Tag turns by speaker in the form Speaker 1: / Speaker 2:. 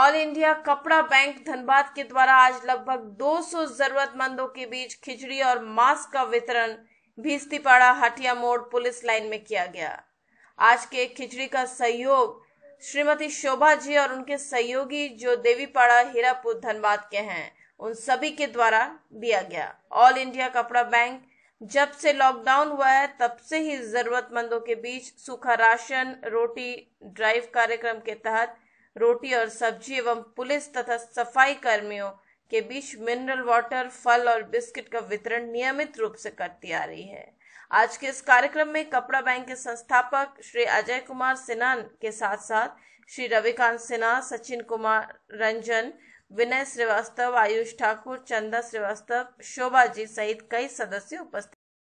Speaker 1: all India कपड़ा bank Dhanbad के द्वारा आज लगभग 200 जरूरतमंदों के बीच खिचड़ी और मास्क का वितरण भीस्तीपाड़ा हटिया मोड़ पुलिस लाइन में किया गया आज के खिचड़ी का सहयोग श्रीमती शोभा जी और उनके सहयोगी जो देवीपाड़ा हीरापुर धनबाद के हैं उन सभी के द्वारा दिया गया ऑल इंडिया कपड़ा बैंक जब से लॉकडाउन हुआ है तब से ही जरूरतमंदों के बीच सूखा राशन रोटी ड्राइव कार्यक्रम के तहत रोटी और सब्जी एवं पुलिस तथा सफाई कर्मियों के बीच मिनरल वाटर फल और बिस्किट का वितरण नियमित रूप से करती आ रही है आज के इस कार्यक्रम में कपड़ा बैंक के संस्थापक श्री अजय कुमार सिन्हा के साथ साथ श्री रविकांत सिन्हा सचिन कुमार रंजन विनय श्रीवास्तव आयुष ठाकुर चंदा श्रीवास्तव शोभा जी सहित कई सदस्य उपस्थित